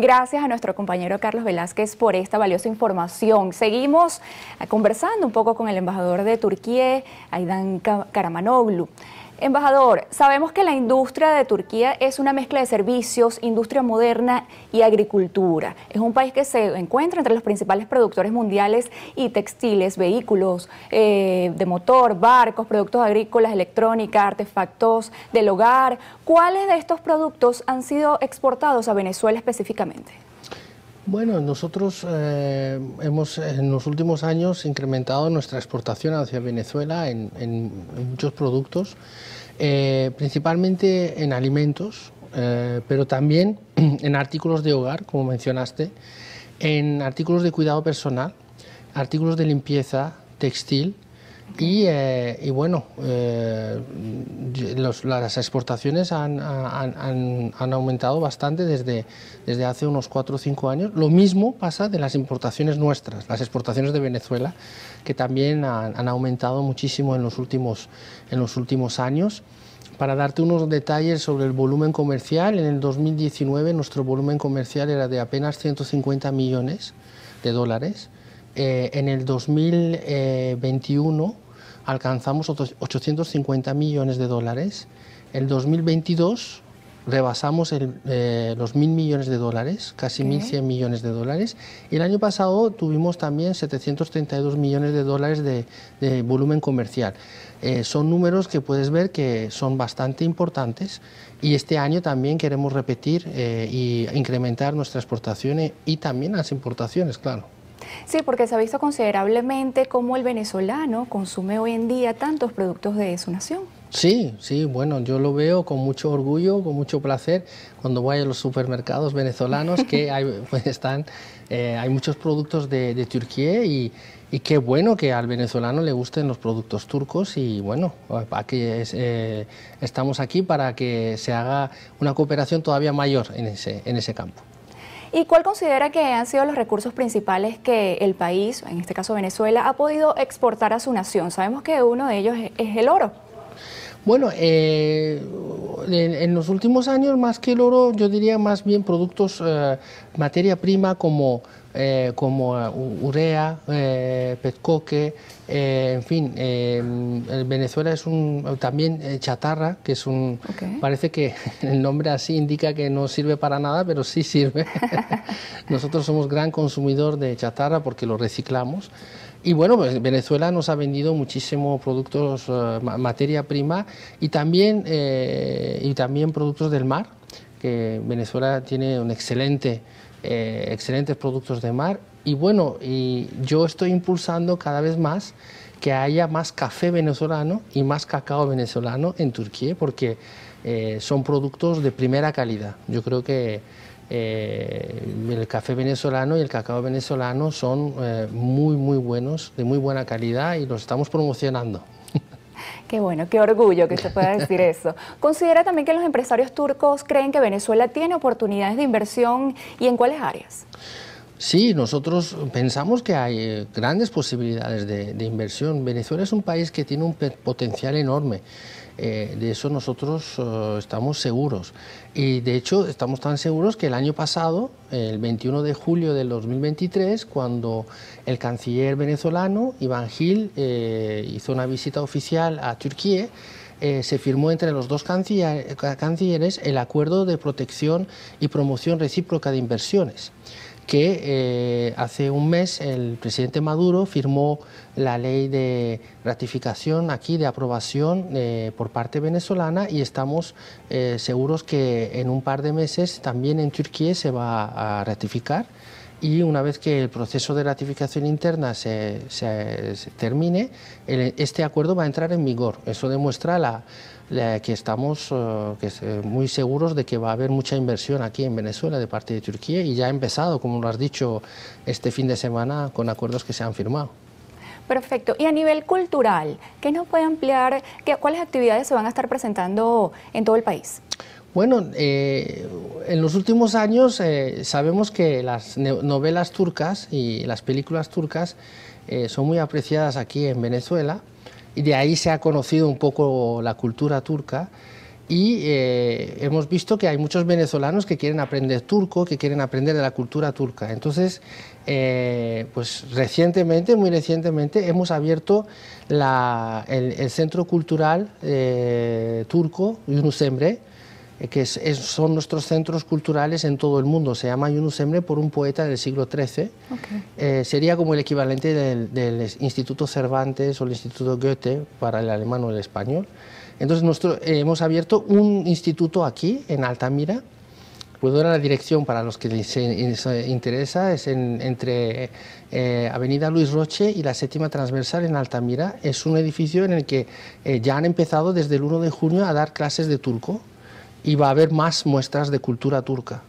Gracias a nuestro compañero Carlos Velázquez por esta valiosa información. Seguimos conversando un poco con el embajador de Turquía, Aydan Karamanoglu. Embajador, sabemos que la industria de Turquía es una mezcla de servicios, industria moderna y agricultura. Es un país que se encuentra entre los principales productores mundiales y textiles, vehículos eh, de motor, barcos, productos agrícolas, electrónica, artefactos del hogar. ¿Cuáles de estos productos han sido exportados a Venezuela específicamente? Bueno, nosotros eh, hemos en los últimos años incrementado nuestra exportación hacia Venezuela en, muchos productos, eh, principalmente en alimentos, eh, pero también en artículos de hogar, como mencionaste, en artículos de cuidado personal, artículos de limpieza, textil, eh, y, bueno, eh, las exportaciones han, aumentado bastante desde, hace unos 4 o 5 años. Lo mismo pasa de las importaciones nuestras, las exportaciones de Venezuela, que también han, aumentado muchísimo en los últimos, en los últimos años. Para darte unos detalles sobre el volumen comercial, en el 2019 nuestro volumen comercial era de apenas 150 millones de dólares eh, en el 2021 eh, alcanzamos 850 millones de dólares. En el 2022 rebasamos eh, los 1.000 millones de dólares, casi 1.100 millones de dólares. Y el año pasado tuvimos también 732 millones de dólares de, volumen comercial. son números que puedes ver que son bastante importantes y este año también queremos repetir e y incrementar nuestras exportaciones y también las importaciones, claro. Sí, porque se ha visto considerablemente cómo el venezolano consume hoy en día tantos productos de su nación. Sí, sí, bueno, yo lo veo con mucho orgullo, con mucho placer cuando voy a los supermercados venezolanos que hay, pues, están, eh, hay muchos productos de, Turquía y, qué bueno que al venezolano le gusten los productos turcos y bueno, aquí eh, estamos aquí para que se haga una cooperación todavía mayor en ese, en ese campo. ¿Y cuál considera que han sido los recursos principales que el país, en este caso Venezuela, ha podido exportar a su nación? Sabemos que uno de ellos es el oro. Bueno, eh, en, los últimos años, más que el oro, yo diría más bien productos, eh, materia prima como eh, como eh, urea, eh, eh, en fin, Venezuela es un también chatarra, que es un parece que el nombre así indica que no sirve para nada, pero sí sirve. Nosotros somos gran consumidor de chatarra porque lo reciclamos. Y bueno, pues, Venezuela nos ha vendido muchísimos productos, materia prima y también, y también productos del mar, que Venezuela tiene un excelente eh, excelentes productos de mar y bueno, y yo estoy impulsando cada vez más que haya más café venezolano y más cacao venezolano en Turquía porque eh, son productos de primera calidad. Yo creo que eh, el café venezolano y el cacao venezolano son muy, muy buenos, de muy buena calidad y los estamos promocionando. Qué bueno, qué orgullo que se pueda decir eso. ¿Considera también que los empresarios turcos creen que Venezuela tiene oportunidades de inversión y en cuáles áreas? Sí, nosotros pensamos que hay eh, grandes posibilidades de, inversión. Venezuela es un país que tiene un potencial enorme. Eh, de eso nosotros eh, estamos seguros. Y de hecho estamos tan seguros que el año pasado, el 21 de julio del 2023, cuando el canciller venezolano Iván Gil hizo una visita oficial a Turquía, se firmó entre los dos cancilleres el acuerdo de protección y promoción recíproca de inversiones que eh, hace un mes el presidente Maduro firmó la ley de ratificación aquí, de aprobación eh, por parte venezolana y estamos eh, seguros que en un par de meses también en Turquía se va a ratificar y una vez que el proceso de ratificación interna se, termine, este acuerdo va a entrar en vigor. Eso demuestra que estamos eh, eh, muy seguros de que va a haber mucha inversión aquí en Venezuela de parte de Turquía y ya ha empezado, como lo has dicho, este fin de semana con acuerdos que se han firmado. Perfecto. Y a nivel cultural, ¿qué nos puede ampliar? Qué, ¿Cuáles actividades se van a estar presentando en todo el país? Bueno, eh, en los últimos años eh, sabemos que las novelas turcas y las películas turcas eh, son muy apreciadas aquí en Venezuela y de ahí se ha conocido un poco la cultura turca y hemos visto que hay muchos venezolanos que quieren aprender turco, que quieren aprender de la cultura turca. Entonces, pues recientemente, muy recientemente, hemos abierto el, Centro Cultural Turco, Yunusembre. Eh, que son nuestros centros culturales en todo el mundo. Se llama Yunus Emre por un poeta del siglo XIII. Eh, sería como el equivalente del, Instituto Cervantes o el Instituto Goethe para el alemán o el español. Entonces eh, hemos abierto un instituto aquí, en Altamira. Puedo dar la dirección para los que les interesa, es entre Avenida Luis Roche y la séptima transversal en Altamira. Es un edificio en el que ya han empezado desde el 1 de junio a dar clases de turco y va a haber más muestras de cultura turca.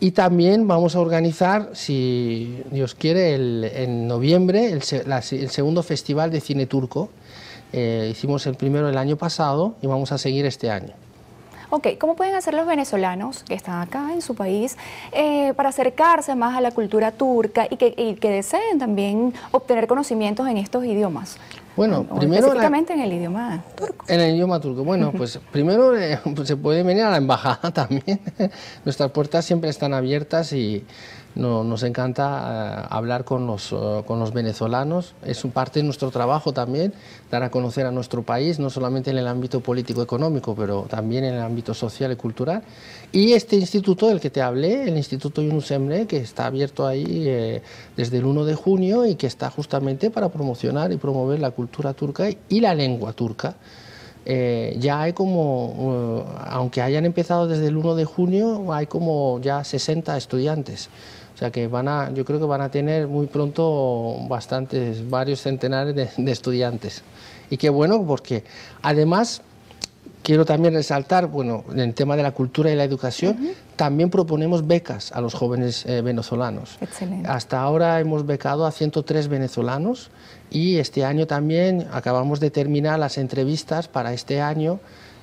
Y también vamos a organizar, si Dios quiere, en noviembre el, segundo festival de cine turco. Eh, hicimos el primero el año pasado y vamos a seguir este año. Ok, ¿cómo pueden hacer los venezolanos que están acá en su país eh, para acercarse más a la cultura turca y que deseen también obtener conocimientos en estos idiomas? Bueno, primero... Específicamente en el idioma turco. En el idioma turco. Bueno, pues primero eh, pues, se puede venir a la embajada también. Nuestras puertas siempre están abiertas y nos encanta eh, hablar eh, con los, venezolanos, es parte de nuestro trabajo también, dar a conocer a nuestro país, no solamente en el ámbito político-económico, pero también en el ámbito social y cultural. Y este instituto del que te hablé, el Instituto Yunus Emre, que está abierto ahí eh, desde el 1 de junio y que está justamente para promocionar y promover la cultura turca y la lengua turca. ya hay como, aunque hayan empezado desde el 1 de junio, hay como ya 60 estudiantes. O sea que van a, yo creo que van a tener muy pronto bastantes, varios centenares de, estudiantes. Y qué bueno, porque además quiero también resaltar, bueno, en el tema de la cultura y la educación, también proponemos becas a los jóvenes eh, venezolanos. Excelente. Hasta ahora hemos becado a 103 venezolanos y este año también acabamos de terminar las entrevistas para este año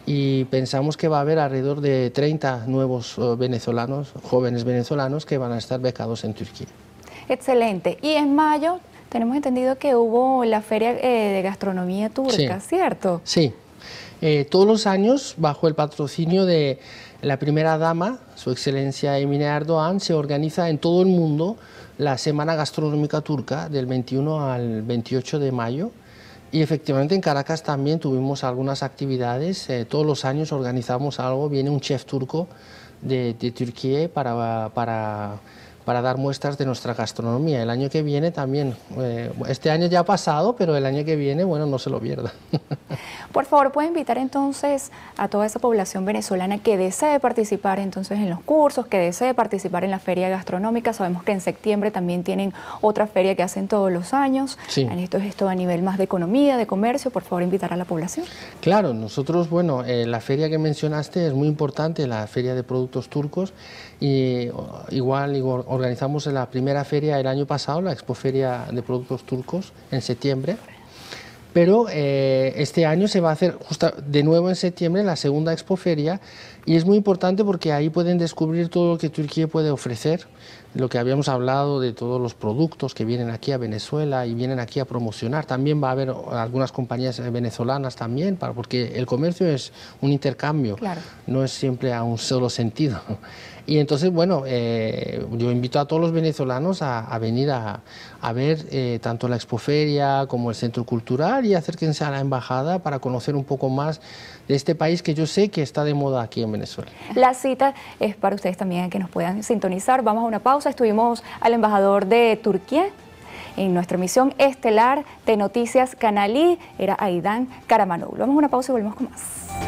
y pensamos que va a haber alrededor de 30 nuevos eh, venezolanos, jóvenes venezolanos, que van a estar becados en Turquía. Excelente. Y en mayo tenemos entendido que hubo la feria eh, de gastronomía turca, ¿cierto? Sí. Eh, todos los años, bajo el patrocinio de la primera dama, su excelencia Emine Erdogan, se organiza en todo el mundo la Semana Gastronómica Turca del 21 al 28 de mayo y efectivamente en Caracas también tuvimos algunas actividades. Eh, todos los años organizamos algo. Viene un chef turco de, Turquía para, para, para, dar muestras de nuestra gastronomía. El año que viene también, eh, este año ya ha pasado, pero el año que viene, bueno, no se lo pierda. Por favor, puede invitar entonces a toda esa población venezolana que desee participar entonces en los cursos, que desee participar en la feria gastronómica. Sabemos que en septiembre también tienen otra feria que hacen todos los años. Sí. Esto es esto a nivel más de economía, de comercio. Por favor, invitar a la población. Claro, nosotros, bueno, eh, la feria que mencionaste es muy importante, la feria de productos turcos. Y igual, igual organizamos la primera feria el año pasado, la Feria de Productos Turcos, en septiembre pero eh, este año se va a hacer de nuevo en septiembre la segunda expoferia y es muy importante porque ahí pueden descubrir todo lo que Turquía puede ofrecer, lo que habíamos hablado de todos los productos que vienen aquí a Venezuela y vienen aquí a promocionar. También va a haber algunas compañías venezolanas también, porque el comercio es un intercambio, no es siempre a un solo sentido. Y entonces, bueno, eh, yo invito a todos los venezolanos a, venir a, ver eh, tanto la expoferia como el centro cultural y acérquense a la embajada para conocer un poco más de este país que yo sé que está de moda aquí en Venezuela. La cita es para ustedes también que nos puedan sintonizar. Vamos a una pausa. Estuvimos al embajador de Turquía en nuestra emisión estelar de Noticias Canalí. Era Aidán Karamanoglu. Vamos a una pausa y volvemos con más.